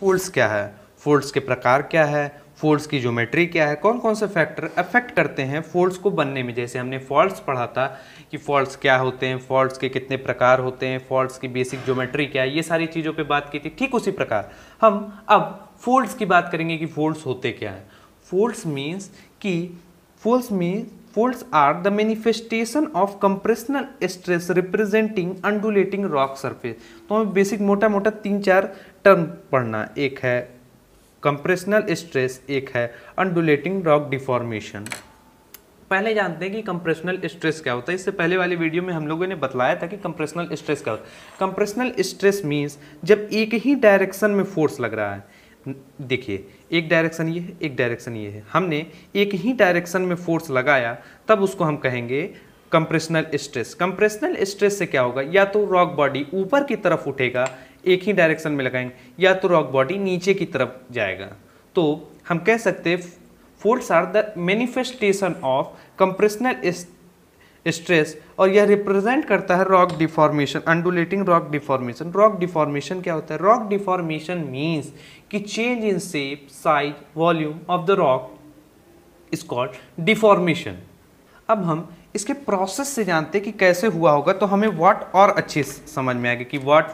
folds क्या है folds के प्रकार क्या है फोल्ड्स की ज्योमेट्री क्या है कौन कौन से फैक्टर अफेक्ट करते हैं फोल्ड्स को बनने में जैसे हमने फॉल्ट्स पढ़ा था कि फॉल्ट्स क्या होते हैं फॉल्ट्स के कितने प्रकार होते हैं फॉल्ट्स की बेसिक ज्योमेट्री क्या है ये सारी चीज़ों पे बात की थी ठीक उसी प्रकार हम अब फोल्ड्स की बात करेंगे कि फोल्ड्स होते क्या हैं फोल्ड्स मीन्स कि folds means folds are the manifestation of compressional stress representing undulating rock surface तो हमें बेसिक मोटा मोटा तीन चार टर्म पढ़ना एक है कंप्रेशनल स्ट्रेस एक है अनडुलेटिंग रॉक डिफॉर्मेशन पहले जानते हैं कि कंप्रेशनल स्ट्रेस क्या होता है इससे पहले वाली वीडियो में हम लोगों ने बताया था कि कंप्रेशनल स्ट्रेस क्या होता है कंप्रेशनल स्ट्रेस मीन्स जब एक ही डायरेक्शन में फोर्स लग रहा है देखिए एक डायरेक्शन ये है एक डायरेक्शन ये है हमने एक ही डायरेक्शन में फोर्स लगाया तब उसको हम कहेंगे कंप्रेशनल स्ट्रेस कंप्रेशनल स्ट्रेस से क्या होगा या तो रॉक बॉडी ऊपर की तरफ उठेगा एक ही डायरेक्शन में लगाएंगे या तो रॉक बॉडी नीचे की तरफ जाएगा तो हम कह सकते force are the manifestation of compressional stress और यह रिप्रेजेंट करता है rock deformation undulating rock deformation rock deformation क्या होता है रॉक डिफॉर्मेशन मीन्स कि change in shape size volume of the rock is called deformation अब हम इसके प्रोसेस से जानते हैं कि कैसे हुआ होगा तो हमें व्हाट और अच्छे समझ में आएगा कि व्हाट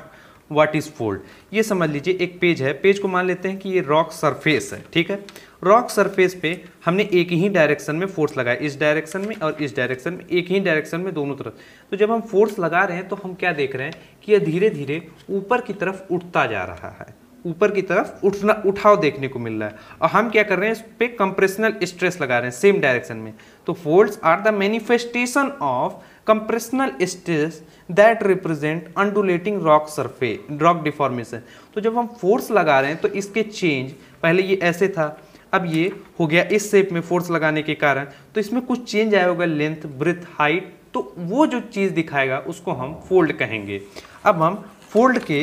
व्हाट इज़ फोल्ड ये समझ लीजिए एक पेज है पेज को मान लेते हैं कि ये रॉक सरफेस है ठीक है रॉक सरफेस पे हमने एक ही डायरेक्शन में फोर्स लगाया इस डायरेक्शन में और इस डायरेक्शन में एक ही डायरेक्शन में दोनों तरफ तो जब हम फोर्स लगा रहे हैं तो हम क्या देख रहे हैं कि यह धीरे धीरे ऊपर की तरफ उठता जा रहा है ऊपर की तरफ उठना उठाव देखने को मिल रहा है और हम क्या कर रहे हैं इस पर कंप्रेशनल स्ट्रेस लगा रहे हैं सेम डायरेक्शन में तो folds are the manifestation of compressional stress that represent undulating rock surface rock deformation तो जब हम फोर्स लगा रहे हैं तो इसके चेंज पहले ये ऐसे था अब ये हो गया इस शेप में फोर्स लगाने के कारण तो इसमें कुछ चेंज आया होगा लेंथ ब्रिथ हाइट तो वो जो चीज़ दिखाएगा उसको हम फोल्ड कहेंगे अब हम फोल्ड के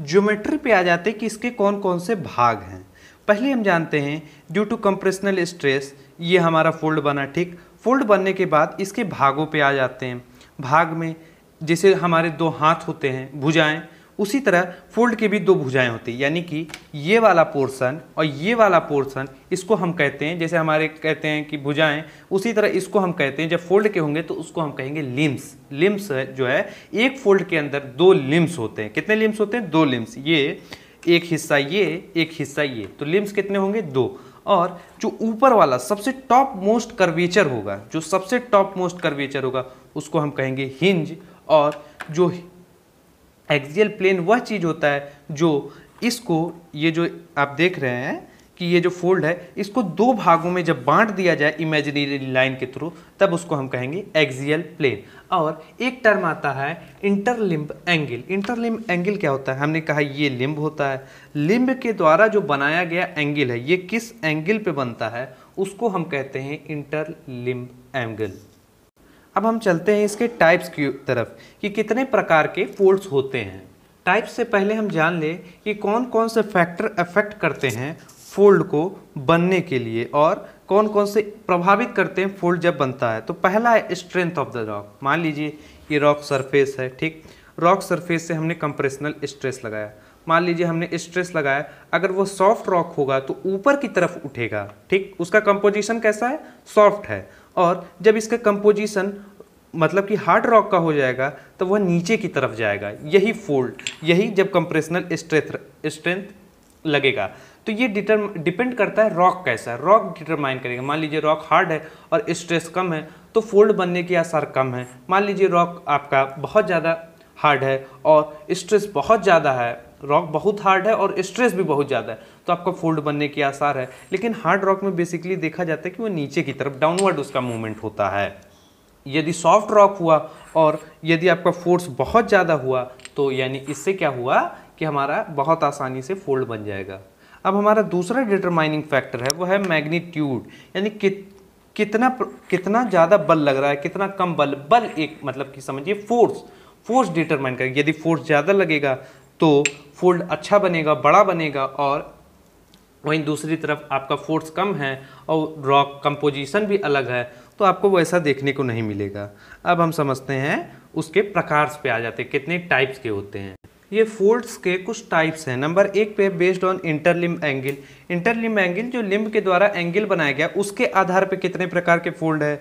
ज्योमेट्री पे आ जाते हैं कि इसके कौन कौन से भाग हैं पहले हम जानते हैं ड्यू टू कंप्रेशनल स्ट्रेस ये हमारा फोल्ड बना ठीक फोल्ड बनने के बाद इसके भागों पे आ जाते हैं भाग में जैसे हमारे दो हाथ होते हैं भुजाएं उसी तरह फोल्ड के भी दो भुजाएं होती है यानी कि ये वाला पोर्शन और ये वाला पोर्शन इसको हम कहते हैं जैसे हमारे कहते हैं कि भुजाएं उसी तरह इसको हम कहते हैं जब फोल्ड के होंगे तो उसको हम कहेंगे लिम्स लिम्स जो है एक फोल्ड के अंदर दो लिम्स होते हैं कितने लिम्स होते हैं दो लिम्स ये एक हिस्सा ये एक हिस्सा ये तो लिम्स कितने होंगे दो और जो ऊपर वाला सबसे टॉप मोस्ट कर्वेचर होगा जो सबसे टॉप मोस्ट कर्वेचर होगा उसको हम कहेंगे हिंज और जो एक्सियल प्लेन वह चीज़ होता है जो इसको ये जो आप देख रहे हैं कि ये जो फोल्ड है इसको दो भागों में जब बांट दिया जाए इमेजिनरी लाइन के थ्रू तब उसको हम कहेंगे एक्सियल प्लेन और एक टर्म आता है इंटरलिम्ब एंगल इंटरलिम्ब एंगल क्या होता है हमने कहा ये लिम्ब होता है लिम्ब के द्वारा जो बनाया गया एंगल है ये किस एंगल पे बनता है उसको हम कहते हैं इंटरलिम्ब एंगल अब हम चलते हैं इसके टाइप्स की तरफ कि कितने प्रकार के फोल्ड्स होते हैं टाइप्स से पहले हम जान लें कि कौन कौन से फैक्टर अफेक्ट करते हैं फोल्ड को बनने के लिए और कौन कौन से प्रभावित करते हैं फोल्ड जब बनता है तो पहला है स्ट्रेंथ ऑफ द रॉक मान लीजिए ये रॉक सरफेस है ठीक रॉक सरफेस से हमने कंप्रेशनल स्ट्रेस लगाया मान लीजिए हमने स्ट्रेस लगाया अगर वो सॉफ्ट रॉक होगा तो ऊपर की तरफ उठेगा ठीक उसका कंपोजिशन कैसा है सॉफ्ट है और जब इसका कंपोजिशन मतलब कि हार्ड रॉक का हो जाएगा तो वह नीचे की तरफ जाएगा यही फोल्ड यही जब कंप्रेशनल स्ट्रेथ स्ट्रेंथ लगेगा तो ये डिटर डिपेंड करता है रॉक कैसा है रॉक डिटरमाइन करेगा मान लीजिए रॉक हार्ड है और स्ट्रेस कम है तो फोल्ड बनने के आसार कम है मान लीजिए रॉक आपका बहुत ज़्यादा हार्ड है और स्ट्रेस बहुत ज़्यादा है रॉक बहुत हार्ड है और स्ट्रेस भी बहुत ज़्यादा है तो आपका फोल्ड बनने के आसार है लेकिन हार्ड रॉक में बेसिकली देखा जाता है कि वो नीचे की तरफ डाउनवर्ड उसका मूवमेंट होता है यदि सॉफ्ट रॉक हुआ और यदि आपका फोर्स बहुत ज़्यादा हुआ तो यानी इससे क्या हुआ कि हमारा बहुत आसानी से फोल्ड बन जाएगा अब हमारा दूसरा डिटरमाइनिंग फैक्टर है वो है मैग्नीट्यूड यानी कि कितना कितना ज़्यादा बल लग रहा है कितना कम बल बल एक मतलब कि समझिए फोर्स फोर्स डिटरमाइन करेगा यदि फोर्स ज़्यादा लगेगा तो फोल्ड अच्छा बनेगा बड़ा बनेगा और वहीं दूसरी तरफ आपका फोर्स कम है और रॉक कंपोजिशन भी अलग है तो आपको वैसा देखने को नहीं मिलेगा अब हम समझते हैं उसके प्रकार पे आ जाते हैं कितने टाइप्स के होते हैं ये फोल्ड्स के कुछ टाइप्स हैं नंबर एक पे based on interlimb angle interlimb angle जो लिम्ब के द्वारा एंगल बनाया गया उसके आधार पे कितने प्रकार के फोल्ड है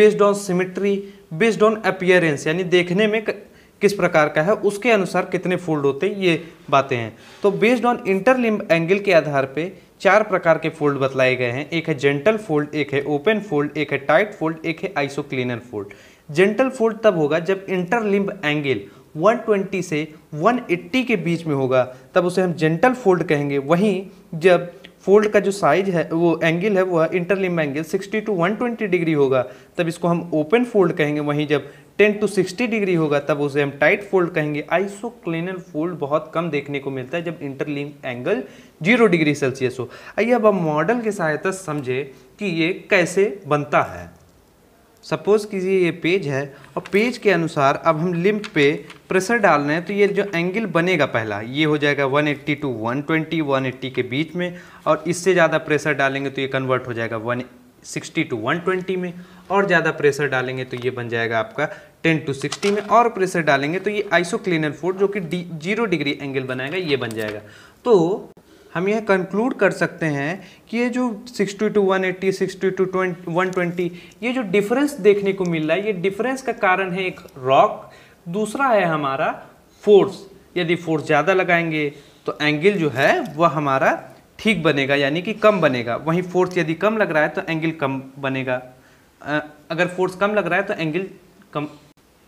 based on symmetry based on appearance यानी देखने में क... किस प्रकार का है उसके अनुसार कितने फोल्ड होते हैं ये बातें हैं तो बेस्ड ऑन इंटरलिम्ब एंगल के आधार पे चार प्रकार के फोल्ड बतलाए गए हैं एक है जेंटल फोल्ड एक है ओपन फोल्ड एक है टाइट फोल्ड एक है क्लीनर फोल्ड जेंटल फोल्ड तब होगा जब इंटरलिम्ब एंगल 120 से 180 के बीच में होगा तब उसे हम जेंटल फोल्ड कहेंगे वहीं जब फोल्ड का जो साइज है वो एंगल है वो इंटरलिम एंगल 60 टू 120 डिग्री होगा तब इसको हम ओपन फोल्ड कहेंगे वहीं जब 10 टू 60 डिग्री होगा तब उसे हम टाइट फोल्ड कहेंगे आइसोक्लिनल फोल्ड बहुत कम देखने को मिलता है जब interlimb angle zero degree Celsius हो आइए अब हम मॉडल की सहायता समझे कि ये कैसे बनता है सपोज़ कीजिए ये पेज है और पेज के अनुसार अब हम लिम्प पे प्रेशर डाल रहे हैं तो ये जो एंगल बनेगा पहला ये हो जाएगा 180 टू वन ट्वेंटी के बीच में और इससे ज़्यादा प्रेशर डालेंगे तो ये कन्वर्ट हो जाएगा 160 टू वन में और ज़्यादा प्रेशर डालेंगे तो ये बन जाएगा आपका 10 टू 60 में और प्रेशर डालेंगे तो ये आइसो क्लीनर फोर्ड जो कि डी जीरो डिग्री एंगल बनाएगा ये बन जाएगा तो हम यह कंक्लूड कर सकते हैं कि ये जो 60 टू 180, 60 टू 120 ये जो डिफरेंस देखने को मिल रहा है ये डिफरेंस का कारण है एक रॉक दूसरा है हमारा फोर्स यदि फोर्स ज़्यादा लगाएंगे तो एंगल जो है वह हमारा ठीक बनेगा यानी कि कम बनेगा वहीं फोर्स यदि कम लग रहा है तो एंगल कम बनेगा अगर फोर्स कम लग रहा है तो एंगल कम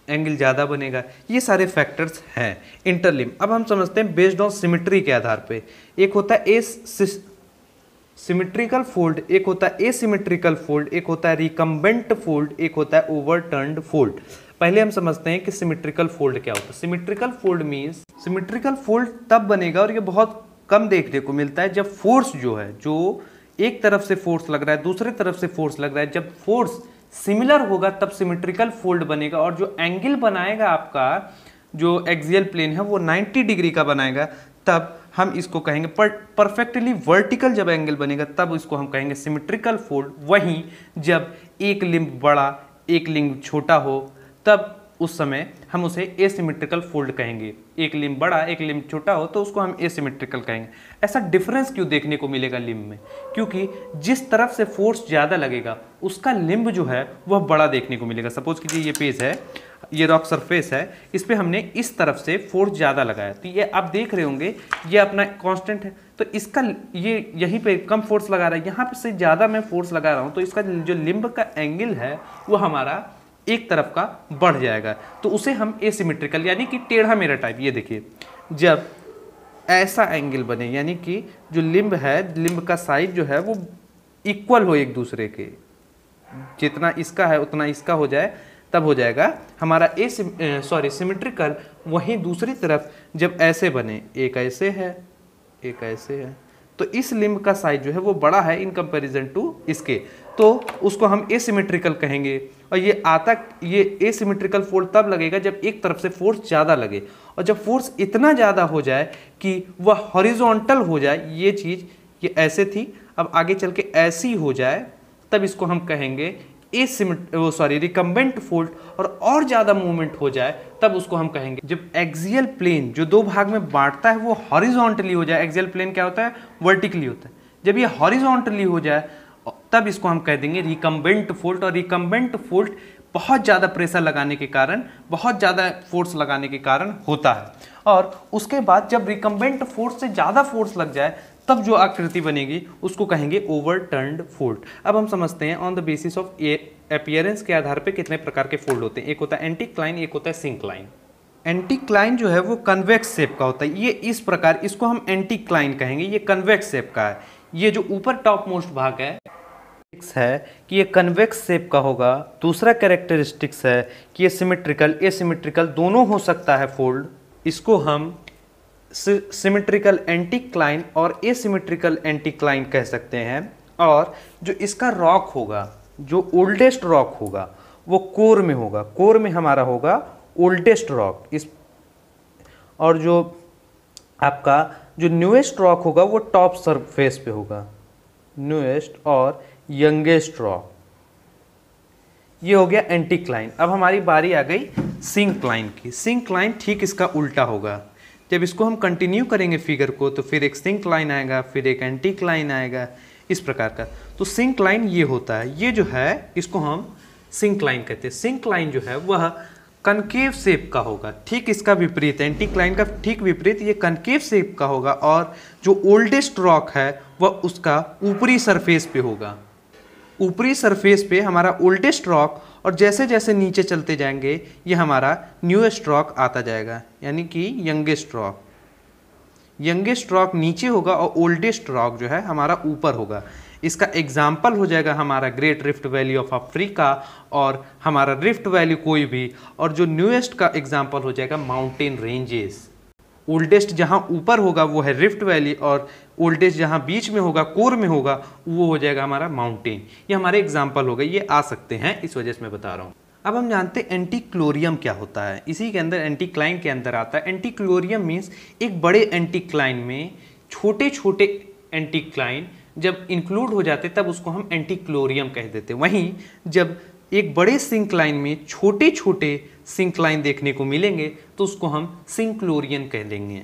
एंगल ज़्यादा बनेगा ये सारे फैक्टर्स हैं इंटरलिम अब हम समझते हैं बेस्ड ऑन सिमिट्री के आधार पे एक होता है ए सिमिट्रिकल फोल्ड एक होता है ए सिमिट्रिकल फोल्ड एक होता है रिकम्बेंट फोल्ड एक होता है ओवर टर्नड फोल्ड पहले हम समझते हैं कि सिमिट्रिकल फोल्ड क्या होता है symmetrical fold means symmetrical fold तब बनेगा और ये बहुत कम देखने को मिलता है जब फोर्स जो है जो एक तरफ से फोर्स लग रहा है दूसरे तरफ से फोर्स लग रहा है जब फोर्स सिमिलर होगा तब सिमेट्रिकल फोल्ड बनेगा और जो एंगल बनाएगा आपका जो एक्सियल प्लेन है वो 90 डिग्री का बनाएगा तब हम इसको कहेंगे पर परफेक्टली वर्टिकल जब एंगल बनेगा तब इसको हम कहेंगे सिमेट्रिकल फोल्ड वहीं जब एक लिंब बड़ा एक लिंब छोटा हो तब उस समय हम उसे एसिमेट्रिकल फोल्ड कहेंगे एक लिम बड़ा एक लिम छोटा हो तो उसको हम एसिमेट्रिकल कहेंगे ऐसा डिफरेंस क्यों देखने को मिलेगा लिम्ब में क्योंकि जिस तरफ से फोर्स ज़्यादा लगेगा उसका लिम्ब जो है वह बड़ा देखने को मिलेगा सपोज कीजिए ये पेज है ये रॉक सरफेस है इस पर हमने इस तरफ से फोर्स ज़्यादा लगाया तो ये आप देख रहे होंगे ये अपना कांस्टेंट है तो इसका ये यहीं पे कम फोर्स लगा रहा है यहाँ पे से ज़्यादा मैं फोर्स लगा रहा हूँ तो इसका जो लिम्ब का एंगल है वो हमारा एक तरफ का बढ़ जाएगा तो उसे हम एसिमेट्रिकल यानी कि टेढ़ा मेरा टाइप ये देखिए जब ऐसा एंगल बने यानी कि जो लिम्ब है लिम्ब का साइज जो है वो इक्वल हो एक दूसरे के जितना इसका है उतना इसका हो जाए तब हो जाएगा हमारा ए सॉरी सिमेट्रिकल वहीं दूसरी तरफ जब ऐसे बने एक ऐसे है एक ऐसे है तो इस लिम्ब का साइज जो है वो बड़ा है इन कंपैरिजन टू इसके तो उसको हम एसिमेट्रिकल कहेंगे और ये आता ये एसिमेट्रिकल फोर्स तब लगेगा जब एक तरफ से फोर्स ज़्यादा लगे और जब फोर्स इतना ज़्यादा हो जाए कि वह हॉरिजॉन्टल हो जाए ये चीज़ ये ऐसे थी अब आगे चल के ऐसी हो जाए तब इसको हम कहेंगे एसिमेट वो सॉरी रिकम्बेंट फोल्ड और और ज़्यादा मूवमेंट हो जाए तब उसको हम कहेंगे जब एक्जियल प्लेन जो दो भाग में बांटता है वो हॉरिजॉन्टली हो जाए एक्जियल प्लेन क्या होता है वर्टिकली होता है जब ये हॉरिजॉन्टली हो जाए तब इसको हम कह देंगे रिकम्बेंट फोल्ट और रिकम्बेंट फोल्ट बहुत ज़्यादा प्रेशर लगाने के कारण बहुत ज़्यादा फोर्स लगाने के कारण होता है और उसके बाद जब रिकम्बेंट फोर्स से ज़्यादा फोर्स लग जाए तब जो आकृति बनेगी उसको कहेंगे ओवर टर्नड फोल्ट अब हम समझते हैं on the basis of appearance के आधार पर कितने प्रकार के फोल्ड होते हैं एक होता है एंटी क्लाइन एक होता है सिंक लाइन एंटी क्लाइन जो है वो कन्वेक्स शेप का होता है ये इस प्रकार इसको हम एंटी क्लाइन कहेंगे ये कन्वेक्स शेप का है ये जो ऊपर टॉप मोस्ट भाग है है कि ये कन्वेक्स शेप का होगा दूसरा कैरेक्टरिस्टिक्स है कि ये सिमेट्रिकल ए सिमेट्रिकल दोनों हो सकता है फोल्ड इसको हम सिमेट्रिकल एंटी क्लाइन और ए सिमेट्रिकल एंटी क्लाइन कह सकते हैं और जो इसका रॉक होगा जो ओल्डेस्ट रॉक होगा वो कोर में होगा कोर में हमारा होगा ओल्डेस्ट रॉक इस और जो आपका जो न्यूएस्ट रॉक होगा वो टॉप सरफेस पे होगा न्यूएस्ट और यंगेस्ट रॉक ये हो गया एंटी क्लाइन अब हमारी बारी आ गई सिंक लाइन की सिंक लाइन ठीक इसका उल्टा होगा जब इसको हम कंटिन्यू करेंगे फिगर को तो फिर एक सिंक लाइन आएगा फिर एक एंटी क्लाइन आएगा इस प्रकार का तो सिंक लाइन ये होता है ये जो है इसको हम सिंक लाइन कहते हैं सिंक लाइन जो है वह कनकेव शेप का होगा ठीक इसका विपरीत एंटी क्लाइन का ठीक विपरीत ये कनकेव शेप का होगा और जो ओल्डेस्ट रॉक है वह उसका ऊपरी सरफेस पे होगा ऊपरी सरफेस पे हमारा ओल्डेस्ट रॉक और जैसे जैसे नीचे चलते जाएंगे ये हमारा न्यूएस्ट रॉक आता जाएगा यानी कि यंगेस्ट रॉक यंगेस्ट रॉक नीचे होगा और ओल्डेस्ट रॉक जो है हमारा ऊपर होगा इसका एग्जाम्पल हो जाएगा हमारा great rift valley of Africa और हमारा रिफ्ट वैली कोई भी और जो न्यूएस्ट का एग्जाम्पल हो जाएगा माउंटेन रेंजेस ओल्डेस्ट जहाँ ऊपर होगा वो है रिफ्ट वैली और वोल्टेज जहाँ बीच में होगा कोर में होगा वो हो जाएगा हमारा माउंटेन ये हमारे एग्जाम्पल हो गए ये आ सकते हैं इस वजह से मैं बता रहा हूँ अब हम जानते हैं एंटी क्लोरियम क्या होता है इसी के अंदर एंटी क्लाइन के अंदर आता है एंटी क्लोरियम मीन्स एक बड़े एंटी क्लाइन में छोटे छोटे एंटी क्लाइन जब इंक्लूड हो जाते तब उसको हम एंटी क्लोरियम कह देते वहीं जब एक बड़े सिंक लाइन में छोटे छोटे सिंक लाइन देखने को मिलेंगे तो उसको हम सिंक्लोरियन कह देंगे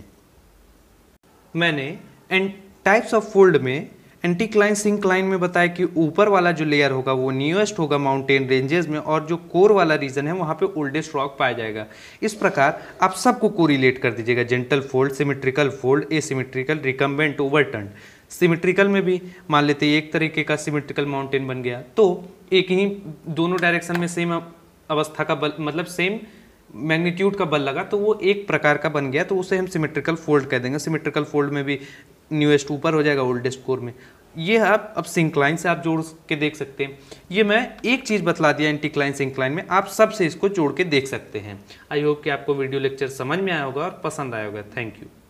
मैंने एंड टाइप्स ऑफ फोल्ड में एंटी क्लाइन सिंक्लाइन में बताया कि ऊपर वाला जो लेयर होगा वो न्यूएस्ट होगा माउंटेन रेंजेस में और जो कोर वाला रीजन है वहाँ पे ओल्डेस्ट रॉक पाया जाएगा इस प्रकार आप सबको कोरिलेट कर दीजिएगा gentle fold symmetrical fold asymmetrical recumbent overturn symmetrical में भी मान लेते एक तरीके का सिमेट्रिकल माउंटेन बन गया तो एक ही दोनों डायरेक्शन में सेम अवस्था का बल मतलब सेम मैग्नीट्यूड का बल लगा तो वो एक प्रकार का बन गया तो उसे हम सिमेट्रिकल फोल्ड कह देंगे सिमेट्रिकल फोल्ड में भी न्यूएस्ट ऊपर हो जाएगा ओल्डेस्ट कोर में ये आप अब सिंक्लाइन से आप जोड़ के देख सकते हैं ये मैं एक चीज़ बतला दिया एंटी क्लाइन सिंक्लाइन में आप सबसे इसको जोड़ के देख सकते हैं आई होप कि आपको वीडियो लेक्चर समझ में आया होगा और पसंद आया होगा थैंक यू